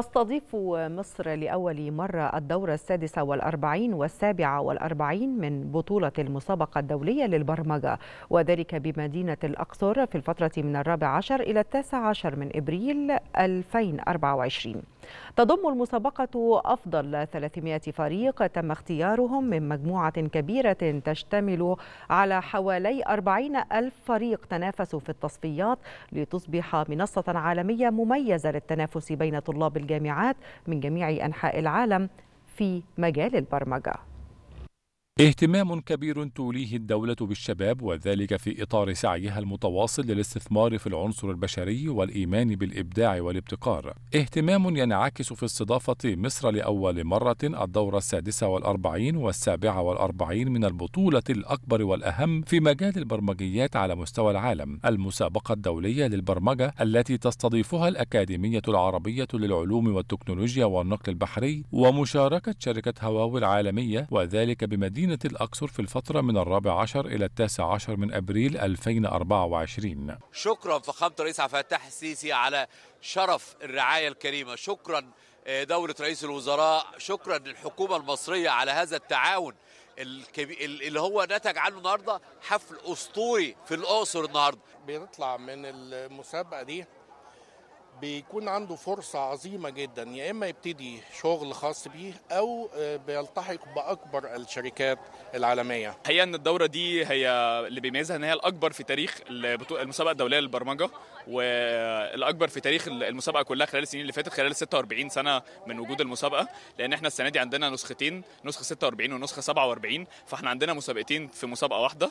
تستضيف مصر لأول مرة الدورة السادسة والأربعين والسابعة والأربعين من بطولة المسابقة الدولية للبرمجة وذلك بمدينة الأقصر في الفترة من الرابع عشر إلى التاسع عشر من إبريل 2024 تضم المسابقة أفضل 300 فريق تم اختيارهم من مجموعة كبيرة تشتمل على حوالي 40 ألف فريق تنافسوا في التصفيات لتصبح منصة عالمية مميزة للتنافس بين طلاب الجامعات من جميع أنحاء العالم في مجال البرمجه اهتمام كبير توليه الدولة بالشباب وذلك في إطار سعيها المتواصل للاستثمار في العنصر البشري والإيمان بالإبداع والابتكار اهتمام ينعكس في استضافة مصر لأول مرة الدورة السادسة والأربعين والسابعة والأربعين من البطولة الأكبر والأهم في مجال البرمجيات على مستوى العالم المسابقة الدولية للبرمجة التي تستضيفها الأكاديمية العربية للعلوم والتكنولوجيا والنقل البحري ومشاركة شركة هواوي العالمية وذلك بمدينة مدينة الأقصر في الفترة من الرابع عشر إلى التاسع عشر من أبريل 2024 شكرا فخامة الرئيس عبد الفتاح السيسي على شرف الرعاية الكريمة شكرا آه، دولة رئيس الوزراء شكرا للحكومة المصرية على هذا التعاون اللي هو نتج عنه النهارده حفل اسطوري في الاقصر النهارده بنطلع من المسابقه دي بيكون عنده فرصة عظيمة جدا يا إما يبتدي شغل خاص بيه أو آه، بيلتحق بأكبر الشركات العالمية هي أن الدورة دي هي اللي بيميزها أن هي الأكبر في تاريخ المسابقة الدولية للبرمجة والأكبر في تاريخ المسابقة كلها خلال السنين اللي فاتت خلال 46 سنة من وجود المسابقة لأن احنا السنة دي عندنا نسختين نسخة 46 ونسخة 47 فاحنا عندنا مسابقتين في مسابقة واحدة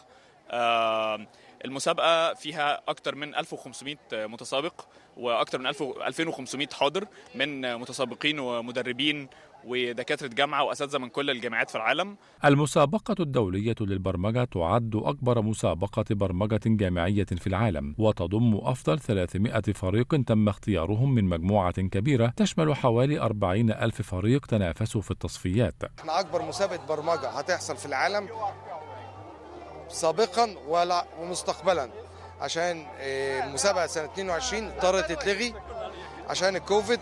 آه، المسابقه فيها اكثر من 1500 متسابق واكثر من 2500 حاضر من متسابقين ومدربين ودكاتره جامعه واساتذه من كل الجامعات في العالم. المسابقه الدوليه للبرمجه تعد اكبر مسابقه برمجه جامعيه في العالم وتضم افضل 300 فريق تم اختيارهم من مجموعه كبيره تشمل حوالي 40 الف فريق تنافسوا في التصفيات. احنا اكبر مسابقه برمجه هتحصل في العالم سابقا ولا ومستقبلا عشان آه، مسابقه سنه 22 اضطرت تتلغي عشان الكوفيد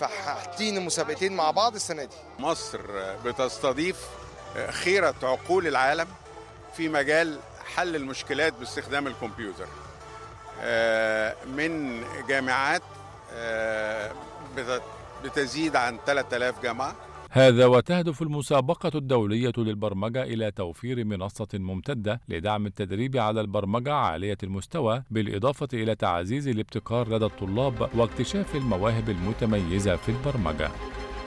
فحاطين المسابقتين مع بعض السنه دي مصر بتستضيف آه، خيره عقول العالم في مجال حل المشكلات باستخدام الكمبيوتر آه، من جامعات بتزيد عن 3000 جامعه هذا وتهدف المسابقة الدولية للبرمجة إلى توفير منصة ممتدة لدعم التدريب على البرمجة عالية المستوى بالإضافة إلى تعزيز الابتكار لدى الطلاب واكتشاف المواهب المتميزة في البرمجة